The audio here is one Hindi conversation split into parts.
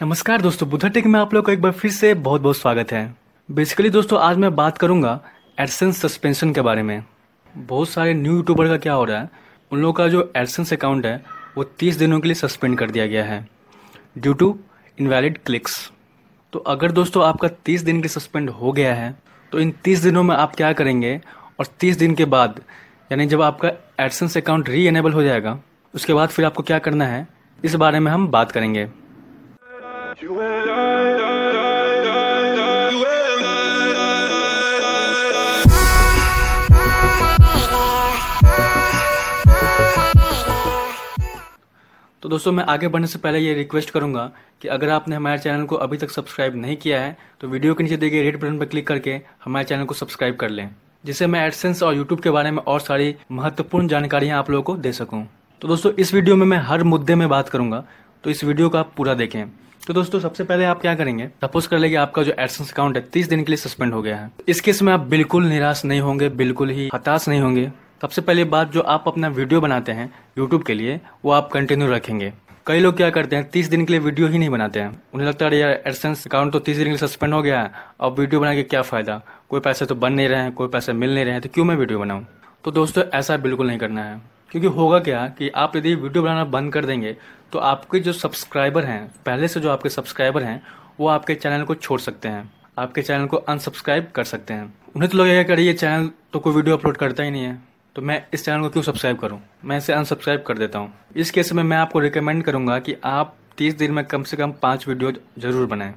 नमस्कार दोस्तों बुधा टेक में आप लोग का एक बार फिर से बहुत बहुत स्वागत है बेसिकली दोस्तों आज मैं बात करूंगा एडसेंस सस्पेंशन के बारे में बहुत सारे न्यू यूट्यूबर का क्या हो रहा है उन लोगों का जो एडसेंस अकाउंट है वो तीस दिनों के लिए सस्पेंड कर दिया गया है ड्यू टू इनवैलिड क्लिक्स तो अगर दोस्तों आपका तीस दिन के सस्पेंड हो गया है तो इन तीस दिनों में आप क्या करेंगे और तीस दिन के बाद यानी जब आपका एडसेंस अकाउंट री एनेबल हो जाएगा उसके बाद फिर आपको क्या करना है इस बारे में हम बात करेंगे दोस्तों मैं आगे बढ़ने से पहले ये रिक्वेस्ट करूंगा कि अगर आपने हमारे चैनल को अभी तक सब्सक्राइब नहीं किया है तो वीडियो के नीचे दिए गए रेड बटन पर क्लिक करके हमारे चैनल को सब्सक्राइब कर लें जिससे मैं एडसेंस और यूट्यूब के बारे में और सारी महत्वपूर्ण जानकारियाँ आप लोगों को दे सकूँ तो दोस्तों इस वीडियो में मैं हर मुद्दे में बात करूंगा तो इस वीडियो को आप पूरा देखें तो दोस्तों सबसे पहले आप क्या करेंगे सपोज कर लेंगे आपका जो एडसेंस अकाउंट है तीस दिन के लिए सस्पेंड हो गया है इस केस में आप बिल्कुल निराश नहीं होंगे बिल्कुल ही हताश नहीं होंगे सबसे पहले बात जो आप अपना वीडियो बनाते हैं यूट्यूब के लिए वो आप कंटिन्यू रखेंगे कई लोग क्या करते हैं तीस दिन के लिए वीडियो ही नहीं बनाते हैं उन्हें लगता है यार एडसेंस अकाउंट तो तीस दिन के लिए सस्पेंड हो गया है अब वीडियो बना के क्या फ़ायदा कोई पैसे तो बन नहीं रहे हैं कोई पैसे मिल नहीं रहे हैं तो क्यों मैं वीडियो बनाऊँ तो दोस्तों ऐसा बिल्कुल नहीं करना है क्योंकि होगा क्या कि आप यदि वीडियो बनाना बंद कर देंगे तो आपके जो सब्सक्राइबर हैं पहले से जो आपके सब्सक्राइबर हैं वो आपके चैनल को छोड़ सकते हैं आपके चैनल को अनसब्सक्राइब कर सकते हैं उन्हें तो लगेगा कि अरे ये चैनल तो कोई वीडियो अपलोड करता ही नहीं है तो मैं इस चैनल को क्यों सब्सक्राइब करूँ मैं इसे अनसब्सक्राइब कर देता हूँ इस केस में मैं आपको रिकमेंड करूंगा कि आप तीस दिन में कम से कम पाँच वीडियो जरूर बनाएं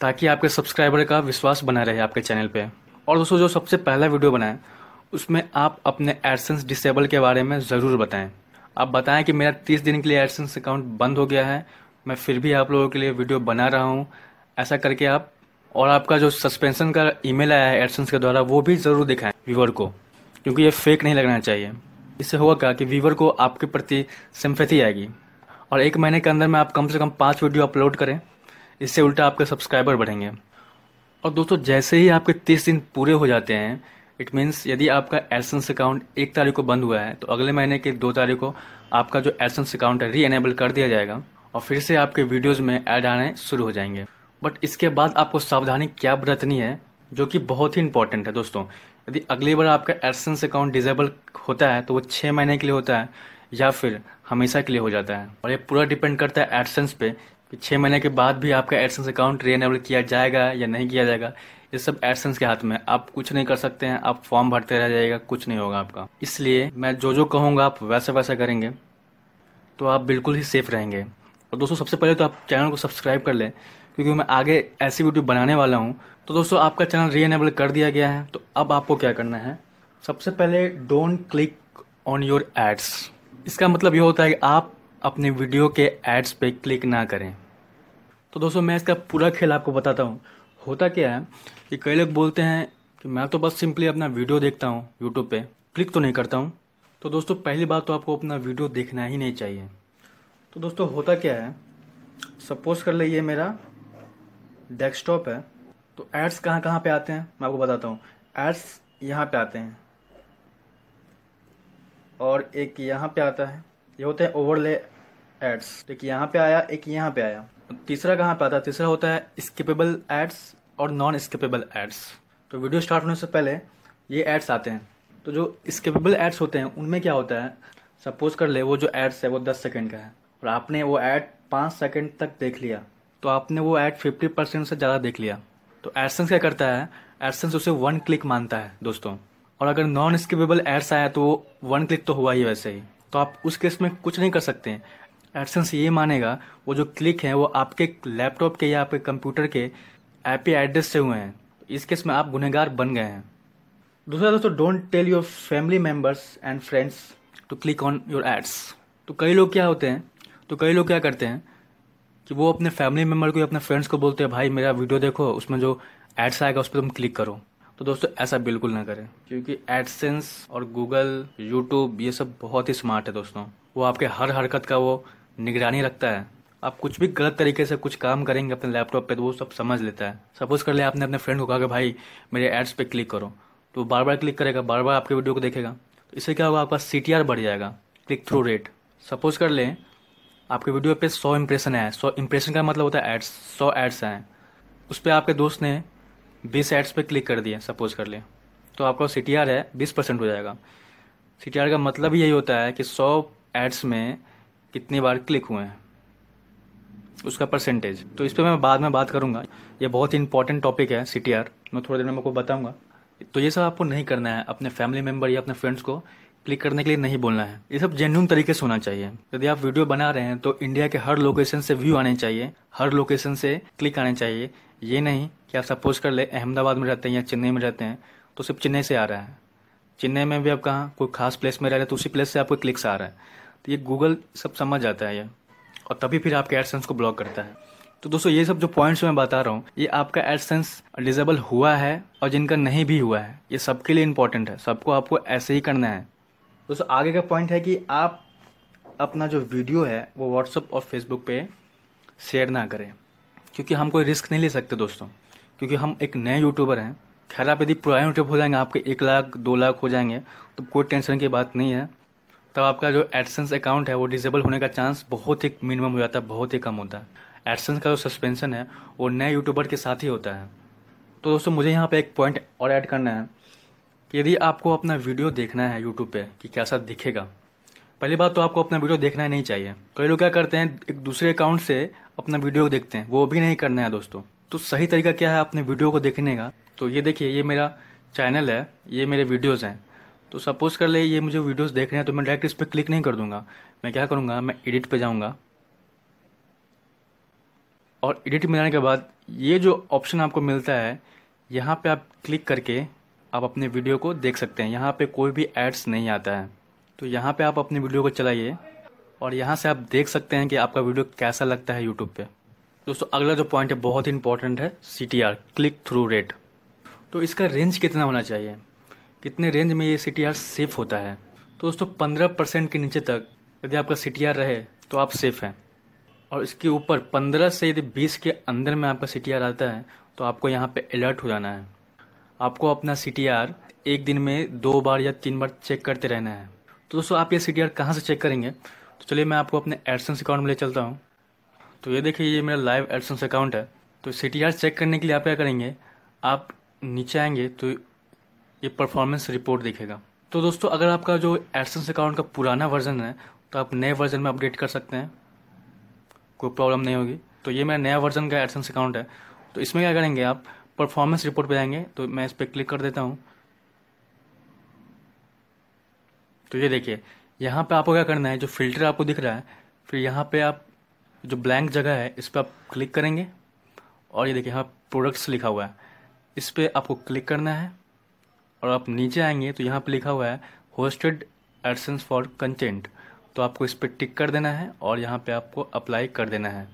ताकि आपके सब्सक्राइबर का विश्वास बना रहे आपके चैनल पे और दोस्तों जो सबसे पहला वीडियो बनाएं उसमें आप अपने एडसेंस डिसेबल के बारे में ज़रूर बताएं आप बताएं कि मेरा तीस दिन के लिए एडसेंस अकाउंट बंद हो गया है मैं फिर भी आप लोगों के लिए वीडियो बना रहा हूँ ऐसा करके आप और आपका जो सस्पेंशन का ईमेल आया है एडसेंस के द्वारा वो भी ज़रूर दिखाएं व्यूअर को क्योंकि ये फेक नहीं लगना चाहिए इससे होगा क्या कि व्यूवर को आपके प्रति सिम्पैथी आएगी और एक महीने के अंदर में आप कम से कम पाँच वीडियो अपलोड करें इससे उल्टा आपके सब्सक्राइबर बढ़ेंगे और दोस्तों जैसे ही आपके तीस दिन पूरे हो जाते हैं इट मीन्स यदि आपका एसेंस अकाउंट एक तारीख को बंद हुआ है तो अगले महीने की दो तारीख को आपका जो एसेंस अकाउंट है री एनेबल कर दिया जाएगा और फिर से आपके वीडियोज़ में ऐड आने शुरू हो जाएंगे बट इसके बाद आपको सावधानी क्या बरतनी है जो कि बहुत ही इंपॉर्टेंट है दोस्तों यदि अगली बार आपका एडसेंस अकाउंट डिजेबल होता है तो वो छः महीने के लिए होता है या फिर हमेशा के लिए हो जाता है और ये पूरा डिपेंड करता है एडसेंस पे कि छः महीने के बाद भी आपका एडसेंस अकाउंट रीएनेबल किया जाएगा या नहीं किया जाएगा ये सब एडसेंस के हाथ में आप कुछ नहीं कर सकते हैं आप फॉर्म भरते रह जाएगा कुछ नहीं होगा आपका इसलिए मैं जो जो कहूँगा आप वैसा वैसा करेंगे तो आप बिल्कुल ही सेफ रहेंगे और दोस्तों सबसे पहले तो आप चैनल को सब्सक्राइब कर लें क्योंकि मैं आगे ऐसी वीडियो बनाने वाला हूँ तो दोस्तों आपका चैनल रीएनेबल कर दिया गया है तो अब आपको क्या करना है सबसे पहले don't click on your ads इसका मतलब ये होता है कि आप अपने वीडियो के एड्स पे क्लिक ना करें तो दोस्तों मैं इसका पूरा खेल आपको बताता हूँ होता क्या है कि कई लोग बोलते हैं कि मैं तो बस सिंपली अपना वीडियो देखता हूँ यूट्यूब पे क्लिक तो नहीं करता हूँ तो दोस्तों पहली बात तो आपको अपना वीडियो देखना ही नहीं चाहिए तो दोस्तों होता क्या है सपोज कर ले ये मेरा डेस्कटॉप है तो एड्स कहाँ कहाँ पे आते हैं मैं आपको बताता हूँ एड्स यहाँ पे आते हैं और एक यहाँ पे आता है ये होते हैं ओवरले एड्स एक यहाँ पे आया एक यहाँ पे आया तीसरा कहाँ पे आता है तीसरा होता है स्किपेबल एड्स और नॉन स्किपेबल एड्स तो वीडियो स्टार्ट होने से पहले ये एड्स आते हैं तो जो स्किपेबल एड्स होते हैं उनमें क्या होता है सपोज कर ले वो जो एड्स है वो दस सेकेंड का है और आपने वो एड पाँच सेकेंड तक देख लिया तो आपने वो एड फिफ्टी परसेंट से ज़्यादा देख लिया तो एडसेंस क्या करता है एडसेंस उसे वन क्लिक मानता है दोस्तों और अगर नॉन स्किपेबल एड्स आया तो वन क्लिक तो हुआ ही वैसे ही तो आप उस केस में कुछ नहीं कर सकते एडसेंस ये मानेगा वो जो क्लिक है वो आपके लैपटॉप के या आपके कंप्यूटर के आईपी एड्रेस से हुए हैं इस केस में आप गुनहगार बन गए हैं दूसरा दोस्तों don't tell your family members and friends to click on your ads तो कई लोग क्या होते हैं तो कई लोग क्या करते हैं कि वो अपने फैमिली मेम्बर को या अपने फ्रेंड्स को बोलते हैं भाई मेरा वीडियो देखो उसमें जो एड्स आएगा उस पर तुम क्लिक करो तो दोस्तों ऐसा बिल्कुल ना करें क्योंकि एडसेंस और गूगल यूट्यूब ये सब बहुत ही स्मार्ट है दोस्तों वो आपके हर हरकत का वो निगरानी रखता है आप कुछ भी गलत तरीके से कुछ काम करेंगे अपने लैपटॉप पे तो वो सब समझ लेता है सपोज कर ले आपने अपने फ्रेंड को कहा कि भाई मेरे एड्स पे क्लिक करो तो बार बार क्लिक करेगा बार बार आपके वीडियो को देखेगा तो इससे क्या होगा आपका सी बढ़ जाएगा क्लिक थ्रू रेट सपोज कर लें आपके वीडियो पे सौ इम्प्रेशन है सौ इम्प्रेशन का मतलब होता है एड्स सौ एड्स हैं उस पर आपके दोस्त ने बीस एड्स पे क्लिक कर दिए सपोज कर लिया तो आपका सी है बीस परसेंट हो जाएगा सी टी आर का मतलब यही होता है कि सौ एड्स में कितनी बार क्लिक हुए हैं उसका परसेंटेज तो इस पर मैं बाद में बात करूँगा ये बहुत ही इंपॉर्टेंट टॉपिक है सी टी आर मैं थोड़ी देर में आपको बताऊँगा तो ये सब आपको नहीं करना है अपने फैमिली मेम्बर या अपने फ्रेंड्स को क्लिक करने के लिए नहीं बोलना है ये सब जेन्यून तरीके से होना चाहिए यदि आप वीडियो बना रहे हैं तो इंडिया के हर लोकेशन से व्यू आने चाहिए हर लोकेशन से क्लिक आने चाहिए ये नहीं कि आप सपोज कर ले अहमदाबाद में रहते हैं या चेन्नई में रहते हैं तो सिर्फ चेन्नई से आ रहा है चेन्नई में भी आप कहाँ कोई खास प्लेस में रह रहे हैं तो उसी प्लेस से आपको क्लिक्स आ रहा है तो ये गूगल सब समझ जाता है ये और तभी फिर आपके एडसेंस को ब्लॉक करता है तो दोस्तों ये सब जो पॉइंट्स मैं बता रहा हूँ ये आपका एडसेंस डिजेबल हुआ है और जिनका नहीं भी हुआ है ये सबके लिए इंपॉर्टेंट है सबको आपको ऐसे ही करना है दोस्तों आगे का पॉइंट है कि आप अपना जो वीडियो है वो व्हाट्सअप और फेसबुक पे शेयर ना करें क्योंकि हम कोई रिस्क नहीं ले सकते दोस्तों क्योंकि हम एक नए यूट्यूबर हैं खैर आप यदि पुराने यूट्यूब हो जाएंगे आपके एक लाख दो लाख हो जाएंगे तो कोई टेंशन की बात नहीं है तब आपका जो एडसेंस अकाउंट है वो डिजेबल होने का चांस बहुत ही मिनिमम हो जाता है बहुत ही कम होता है एडसेंस का जो सस्पेंसन है वो नए यूट्यूबर के साथ ही होता है तो दोस्तों मुझे यहाँ पे एक पॉइंट और ऐड करना है यदि आपको अपना वीडियो देखना है यूट्यूब पे कि कैसा दिखेगा पहली बात तो आपको अपना वीडियो देखना नहीं चाहिए कई लोग क्या करते हैं एक दूसरे अकाउंट से अपना वीडियो देखते हैं वो भी नहीं करना है दोस्तों तो सही तरीका क्या है अपने वीडियो को देखने का तो ये देखिए ये मेरा चैनल है ये मेरे वीडियोज़ हैं तो सपोज कर ले ये मुझे वीडियोज देख रहे हैं तो मैं डायरेक्ट इस पर क्लिक नहीं कर दूंगा मैं क्या करूंगा मैं एडिट पे जाऊंगा और एडिट में जाने के बाद ये जो ऑप्शन आपको मिलता है यहाँ पे आप क्लिक करके आप अपने वीडियो को देख सकते हैं यहाँ पे कोई भी एड्स नहीं आता है तो यहाँ पे आप अपने वीडियो को चलाइए और यहाँ से आप देख सकते हैं कि आपका वीडियो कैसा लगता है यूट्यूब पे दोस्तों अगला जो पॉइंट है बहुत ही इंपॉर्टेंट है सी क्लिक थ्रू रेट तो इसका रेंज कितना होना चाहिए कितने रेंज में ये सी सेफ होता है तो दोस्तों पंद्रह परसेंट के नीचे तक यदि आपका सी रहे तो आप सेफ हैं और इसके ऊपर पंद्रह से यदि बीस के अंदर में आपका सी आता है तो आपको यहाँ पे अलर्ट हो जाना है आपको अपना सी एक दिन में दो बार या तीन बार चेक करते रहना है तो दोस्तों आप ये सी टी कहाँ से चेक करेंगे तो चलिए मैं आपको अपने एडसेंस अकाउंट में ले चलता हूँ तो ये देखिए ये मेरा लाइव एडसन्स अकाउंट है तो सी चेक करने के लिए आप क्या करेंगे आप नीचे आएंगे तो ये परफॉर्मेंस रिपोर्ट दिखेगा तो दोस्तों अगर आपका जो एडसन्स अकाउंट का पुराना वर्जन है तो आप नए वर्जन में अपडेट कर सकते हैं कोई प्रॉब्लम नहीं होगी तो ये मेरा नया वर्जन का एडसन्स अकाउंट है तो इसमें क्या करेंगे आप परफॉर्मेंस रिपोर्ट पे जाएंगे तो मैं इस पर क्लिक कर देता हूँ तो ये देखिए यहाँ पे आपको क्या करना है जो फिल्टर आपको दिख रहा है फिर यहाँ पे आप जो ब्लैंक जगह है इस पर आप क्लिक करेंगे और ये देखिए यहाँ प्रोडक्ट्स लिखा हुआ है इस पर आपको क्लिक करना है और आप नीचे आएंगे तो यहाँ पे लिखा हुआ है होस्टेड एडसेंस फॉर कंटेंट तो आपको इस पर टिक कर देना है और यहाँ पे आपको अप्लाई कर देना है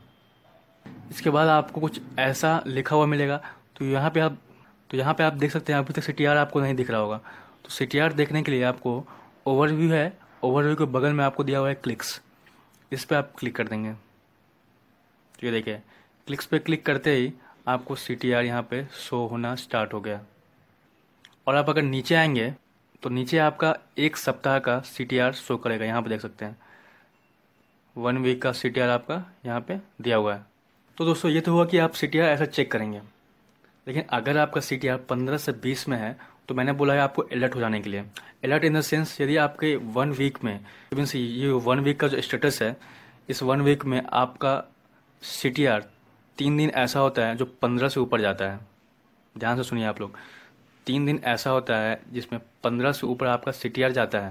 इसके बाद आपको कुछ ऐसा लिखा हुआ मिलेगा तो यहाँ पे आप तो यहाँ पे आप देख सकते हैं अभी तक सी आपको नहीं दिख रहा होगा तो सी देखने के लिए आपको ओवरव्यू है ओवरव्यू के बगल में आपको दिया हुआ है क्लिक्स इस पर आप क्लिक कर देंगे तो ये देखिए क्लिक्स पे क्लिक करते ही आपको सी टी आर यहाँ पर शो होना स्टार्ट हो गया और आप अगर नीचे आएंगे तो नीचे आपका एक सप्ताह का सी टी आर शो करेगा यहाँ पर देख सकते हैं वन वीक का सी टी आर आपका यहाँ पे दिया हुआ है तो दोस्तों ये तो हुआ कि आप सी टी आर ऐसा चेक करेंगे लेकिन अगर आपका सी टी आर पंद्रह से बीस में है तो मैंने बोला है आपको अलर्ट हो जाने के लिए अलर्ट इन द सेंस यदि आपके वन वीक में मीन्स ये वन वीक का जो स्टेटस है इस वन वीक में आपका सी टी आर तीन दिन ऐसा होता है जो पंद्रह से ऊपर जाता है ध्यान से सुनिए आप लोग तीन दिन ऐसा होता है जिसमें पंद्रह से ऊपर आपका सी टी आर जाता है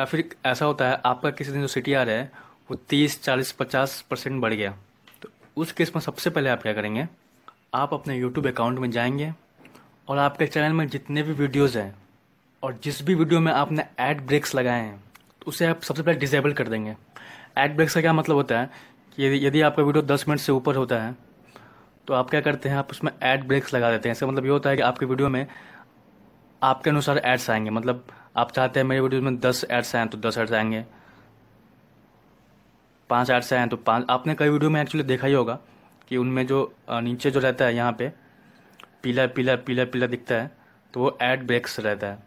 या फिर ऐसा होता है आपका किसी दिन जो सी टी आर है वो तीस चालीस पचास परसेंट बढ़ गया तो उस केस में सबसे पहले आप क्या करेंगे आप अपने यूट्यूब अकाउंट में जाएंगे और आपके चैनल में जितने भी वीडियोज़ हैं और जिस भी वीडियो में आपने एड ब्रेक्स लगाए हैं तो उसे आप सबसे पहले डिसेबल कर देंगे एड ब्रेक्स का क्या मतलब होता है कि यदि आपका वीडियो दस मिनट से ऊपर होता है तो आप क्या करते हैं आप उसमें एड ब्रेक्स लगा देते हैं इसका मतलब ये होता है कि आपके वीडियो में आपके अनुसार एड्स आएंगे मतलब आप चाहते हैं मेरे वीडियो में दस एड्स आएँ तो दस एड्स आएंगे पाँच एड्स आएँ तो पाँच आपने कई वीडियो में एक्चुअली देखा ही होगा कि उनमें जो नीचे जो रहता है यहाँ पे पीला पीला पीला पीला दिखता है तो वो एड ब्रेक्स रहता है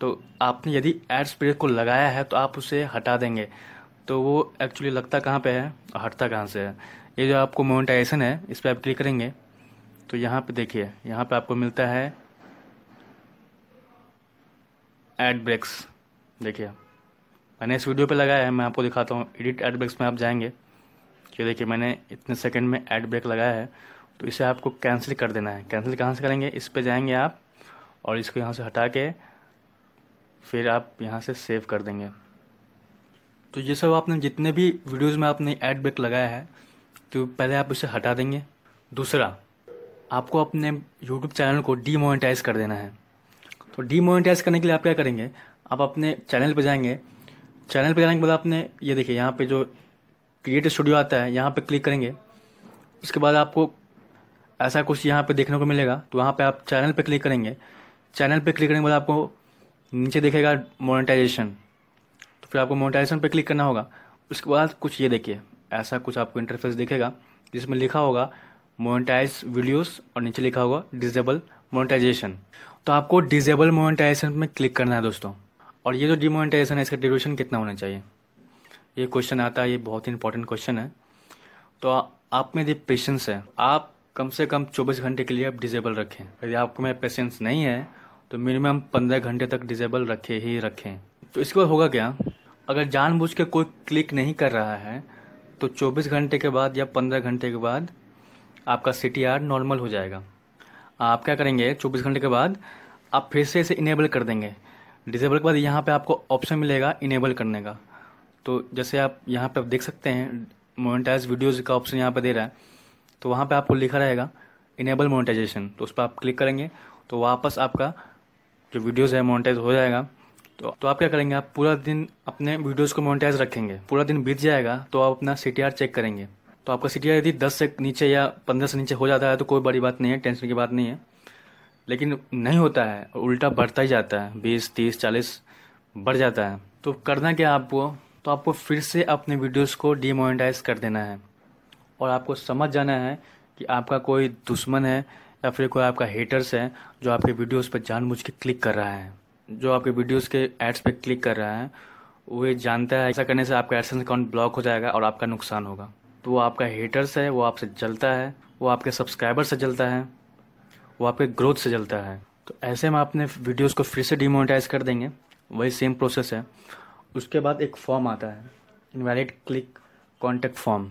तो आपने यदि एड्स ब्रेक को लगाया है तो आप उसे हटा देंगे तो वो एक्चुअली लगता कहाँ पे है और हटता कहाँ से है ये जो आपको मोनेटाइजेशन है इस पर आप क्लिक करेंगे तो यहाँ पे देखिए यहाँ पे आपको मिलता है एड ब्रेक्स देखिए मैंने इस वीडियो पे लगाया है मैं आपको दिखाता हूँ एडिट एड ब्रेक्स में आप जाएंगे ये देखिए मैंने इतने सेकंड में एड ब्रेक लगाया है तो इसे आपको कैंसिल कर देना है कैंसिल कहाँ से करेंगे इस पर जाएंगे आप और इसको यहाँ से हटा के फिर आप यहाँ से सेव कर देंगे तो ये सब आपने जितने भी वीडियोस में आपने एड ब्रेक लगाया है तो पहले आप इसे हटा देंगे दूसरा आपको अपने यूट्यूब चैनल को डीमोनेटाइज कर देना है तो डीमोनेटाइज करने के लिए आप क्या करेंगे आप अपने चैनल पर जाएंगे चैनल पर जाने के बाद आपने ये देखिए यहाँ पे जो क्रिएट स्टूडियो आता है यहाँ पे क्लिक करेंगे उसके बाद आपको ऐसा कुछ यहाँ पे देखने को मिलेगा तो वहाँ पे आप चैनल पे क्लिक करेंगे चैनल पे क्लिक करने के बाद आपको नीचे देखेगा मोनेटाइजेशन तो फिर आपको मोनेटाइजेशन पे क्लिक करना होगा उसके बाद कुछ ये देखिए ऐसा कुछ आपको इंटरफेस देखेगा जिसमें लिखा होगा मोनेटाइज वीडियोस और नीचे लिखा होगा डिजेबल मोनेटाइजेशन तो आपको डिजेबल मोनेटाइजेशन में क्लिक करना है दोस्तों और ये जो डिमोनेटाइजेशन है इसका ड्यूरेशन कितना होना चाहिए ये क्वेश्चन आता है ये बहुत ही इंपॉर्टेंट क्वेश्चन है तो आ, आप में यदि पेशेंस है आप कम से कम 24 घंटे के लिए आप डिजेबल रखें यदि आपको में पेशेंस नहीं है तो मिनिमम 15 घंटे तक डिजेबल रखे ही रखें तो इसके बाद होगा क्या अगर जानबूझ के कोई क्लिक नहीं कर रहा है तो 24 घंटे के बाद या 15 घंटे के बाद आपका सी नॉर्मल हो जाएगा आप क्या करेंगे 24 घंटे के बाद आप फिर से इसे इनेबल कर देंगे डिजेबल के बाद यहाँ पे आपको ऑप्शन मिलेगा इनेबल करने का तो जैसे आप यहाँ पे आप देख सकते हैं मोनेटाइज वीडियोज़ का ऑप्शन यहाँ पे दे रहा है तो वहाँ पे आपको लिखा रहेगा इनेबल मोनेटाइजेशन तो उस पर आप क्लिक करेंगे तो वापस आपका जो वीडियोज़ है मोनेटाइज हो जाएगा तो तो आप क्या करेंगे आप पूरा दिन अपने वीडियोज़ को मोनेटाइज रखेंगे पूरा दिन बीत जाएगा तो आप अपना सी चेक करेंगे तो आपका सी यदि दस से नीचे या पंद्रह से नीचे हो जाता है तो कोई बड़ी बात नहीं है टेंशन की बात नहीं है लेकिन नहीं होता है उल्टा बढ़ता ही जाता है बीस तीस चालीस बढ़ जाता है तो करना क्या आपको तो आपको फिर से अपने वीडियोस को डिमोनेटाइज कर देना है और आपको समझ जाना है कि आपका कोई दुश्मन है या फिर कोई आपका हेटर्स है जो आपके वीडियोस पर जानबूझ के क्लिक कर रहा है जो आपके वीडियोस के एड्स पे क्लिक कर रहा है वो ये जानता है ऐसा करने से आपका एडसेंस अकाउंट ब्लॉक हो जाएगा और आपका नुकसान होगा तो वो आपका हेटर्स है वो आपसे जलता है वो आपके सब्सक्राइबर से जलता है वो आपके ग्रोथ से जलता है तो ऐसे में आपने वीडियोस को फिर से डिमोनेटाइज कर देंगे वही सेम प्रोसेस है उसके बाद एक फॉर्म आता है इनवैलिड क्लिक कॉन्टेक्ट फॉर्म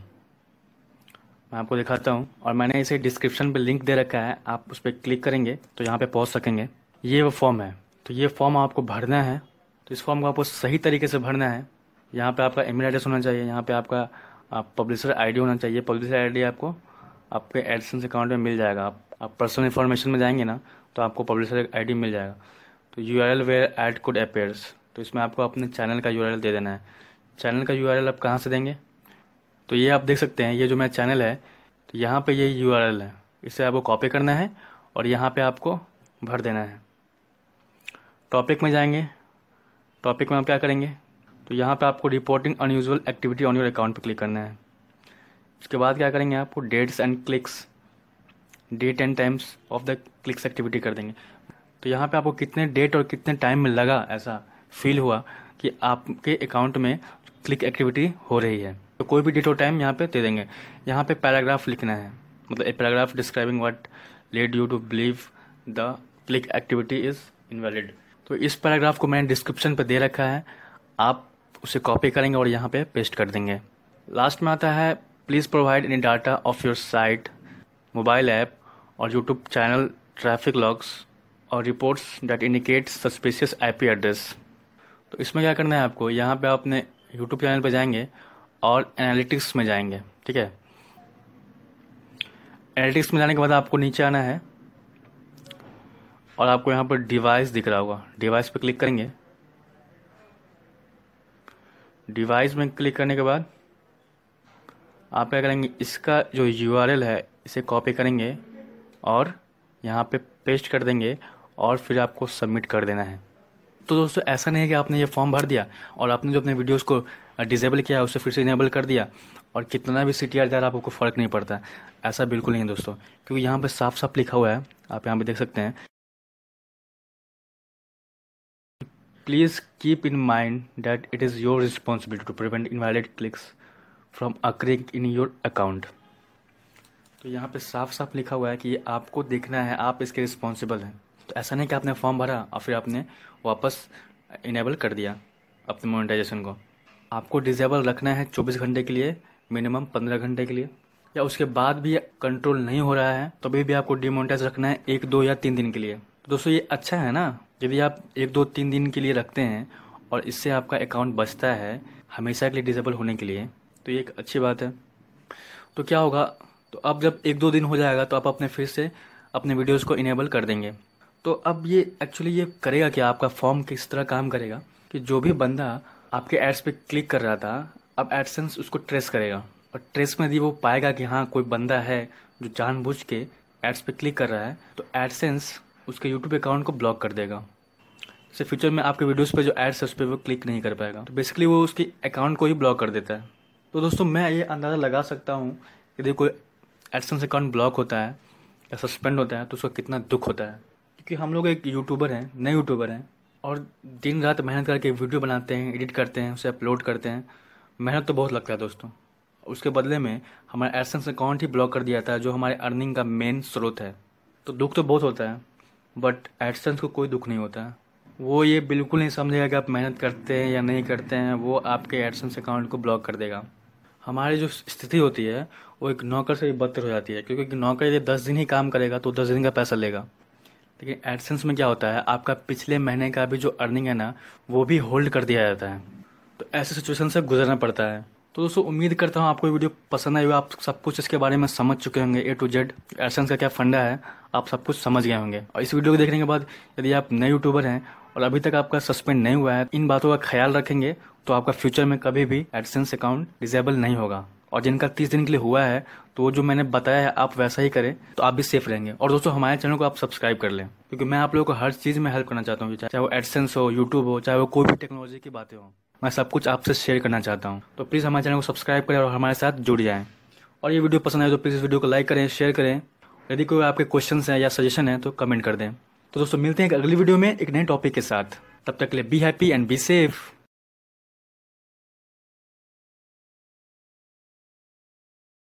मैं आपको दिखाता हूँ और मैंने इसे डिस्क्रिप्शन पर लिंक दे रखा है आप उस पर क्लिक करेंगे तो यहाँ पे पहुँच सकेंगे ये वो फॉर्म है तो ये फॉर्म आपको भरना है तो इस फॉर्म को आपको सही तरीके से भरना है यहाँ पे आपका ईमेल एड्रेस होना चाहिए यहाँ पे आपका आप पब्लिशर आईडी होना चाहिए पब्लिशर आईडी आपको आपके एडसेंस अकाउंट में मिल जाएगा आप आप पर्सनल इन्फॉर्मेशन में जाएंगे ना तो आपको पब्लिशर आईडी मिल जाएगा तो U R L where ad code appears तो इसमें आपको अपने चैनल का यू दे देना है चैनल का यू आप कहाँ से देंगे तो ये आप देख सकते हैं ये जो मेरा चैनल है तो यहाँ पर ये यू है इसे आपको कॉपी करना है और यहाँ पर आपको भर देना है टॉपिक में जाएंगे टॉपिक में आप क्या करेंगे तो यहाँ पे आपको reporting unusual activity on your account पे क्लिक करना है उसके बाद क्या करेंगे आपको dates and clicks date and times of the clicks activity कर देंगे तो यहाँ पे आपको कितने डेट और कितने टाइम में लगा ऐसा फील हुआ कि आपके अकाउंट में क्लिक एक्टिविटी हो रही है तो कोई भी डेट और टाइम यहाँ पे दे देंगे यहाँ पे पैराग्राफ लिखना है मतलब A paragraph describing what led you to believe the click activity is invalid तो इस पैराग्राफ को मैंने डिस्क्रिप्शन पर दे रखा है आप उसे कॉपी करेंगे और यहाँ पे पेस्ट कर देंगे लास्ट में आता है please provide any data of your site mobile app और यूट्यूब चैनल ट्रैफिक लॉग्स और reports that indicate suspicious IP address तो इसमें क्या करना है आपको यहाँ पे आप अपने यूट्यूब चैनल पर जाएंगे और एनालिटिक्स में जाएंगे ठीक है एनालिटिक्स में जाने के बाद आपको नीचे आना है और आपको यहाँ पर डिवाइस दिख रहा होगा डिवाइस पर क्लिक करेंगे डिवाइस में क्लिक करने के बाद आप क्या करेंगे इसका जो यू है इसे कॉपी करेंगे और यहाँ पे पेस्ट कर देंगे और फिर आपको सबमिट कर देना है तो दोस्तों ऐसा नहीं है कि आपने ये फॉर्म भर दिया और आपने जो अपने वीडियोस को डिजेबल किया उसे फिर से इनेबल कर दिया और कितना भी सी टी आर आपको फ़र्क नहीं पड़ता ऐसा बिल्कुल नहीं दोस्तों क्योंकि यहाँ पर साफ साफ लिखा हुआ है आप यहाँ पर देख सकते हैं please keep in mind that it is your responsibility to prevent invalid clicks from occurring in your account तो यहाँ पे साफ साफ लिखा हुआ है कि आपको देखना है आप इसके रिस्पॉन्सिबल हैं तो ऐसा नहीं कि आपने फॉर्म भरा और फिर आपने वापस इनेबल कर दिया अपने मोनेटाइजेशन को आपको डिजेबल रखना है 24 घंटे के लिए मिनिमम 15 घंटे के लिए या उसके बाद भी कंट्रोल नहीं हो रहा है तभी भी आपको डिमोनेटाइज रखना है एक दो या तीन दिन के लिए तो दोस्तों ये अच्छा है ना यदि आप एक दो तीन दिन के लिए रखते हैं और इससे आपका अकाउंट बचता है हमेशा के लिए डिजेबल होने के लिए तो ये एक अच्छी बात है तो क्या होगा तो अब जब एक दो दिन हो जाएगा तो आप अपने फिर से अपने वीडियोस को इनेबल कर देंगे तो अब ये एक्चुअली ये करेगा कि आपका फॉर्म किस तरह काम करेगा कि जो भी बंदा आपके एड्स पे क्लिक कर रहा था अब एडसेंस उसको ट्रेस करेगा और ट्रेस में यदि वो पाएगा कि हाँ कोई बंदा है जो जानबूझ के एड्स पे क्लिक कर रहा है तो एडसेंस उसके यूट्यूब अकाउंट को ब्लॉक कर देगा से फ्यूचर में आपके वीडियोस पे जो एड्स है उस पर वो क्लिक नहीं कर पाएगा तो बेसिकली वो उसके अकाउंट को ही ब्लॉक कर देता है तो दोस्तों मैं ये अंदाज़ा लगा सकता हूँ यदि कोई एडसेंस अकाउंट ब्लॉक होता है या सस्पेंड होता है तो उसका कितना दुख होता है कि हम लोग एक यूट्यूबर हैं नए यूट्यूबर हैं और दिन रात मेहनत करके वीडियो बनाते हैं एडिट करते हैं उसे अपलोड करते हैं मेहनत तो बहुत लगता है दोस्तों उसके बदले में हमारा एडसेंस अकाउंट ही ब्लॉक कर दिया था जो हमारे अर्निंग का मेन स्रोत है तो दुख तो बहुत होता है बट एडसेंस को कोई दुख नहीं होता है वो ये बिल्कुल नहीं समझेगा कि आप मेहनत करते हैं या नहीं करते हैं वो आपके एडसेंस अकाउंट को ब्लॉक कर देगा हमारी जो स्थिति होती है वो एक नौकर से भी बदतर हो जाती है क्योंकि नौकर यदि दस दिन ही काम करेगा तो दस दिन का पैसा लेगा लेकिन एडसेंस में क्या होता है आपका पिछले महीने का भी जो अर्निंग है ना वो भी होल्ड कर दिया जाता है तो ऐसे सिचुएशन से गुजरना पड़ता है तो दोस्तों उम्मीद करता हूँ आपको वीडियो पसंद आई हो आप सब कुछ इसके बारे में समझ चुके होंगे ए टू जेड एडसेंस का क्या फंडा है आप सब कुछ समझ गए होंगे और इस वीडियो को देखने के बाद यदि आप नए यूट्यूबर हैं और अभी तक आपका सस्पेंड नहीं हुआ है इन बातों का ख्याल रखेंगे तो आपका फ्यूचर में कभी भी एडसेंस अकाउंट डिजेबल नहीं होगा और जिनका तीस दिन के लिए हुआ है तो जो मैंने बताया है आप वैसा ही करें तो आप भी सेफ रहेंगे और दोस्तों हमारे चैनल को आप सब्सक्राइब कर लें क्योंकि मैं आप लोगों को हर चीज़ में हेल्प करना चाहता हूँ चाहे वो एडसेंस हो यूट्यूब हो चाहे वो कोई भी टेक्नोलॉजी की बातें हो मैं सब कुछ आपसे शेयर करना चाहता हूँ तो प्लीज़ हमारे चैनल को सब्सक्राइब करें और हमारे साथ जुड़ जाएँ और ये वीडियो पसंद आए तो प्लीज़ इस वीडियो को लाइक करें शेयर करें यदि कोई आपके क्वेश्चन हैं या सजेशन है तो कमेंट कर दें तो दोस्तों मिलते हैं अगली वीडियो में एक नए टॉपिक के साथ तब तक के लिए be happy and be safe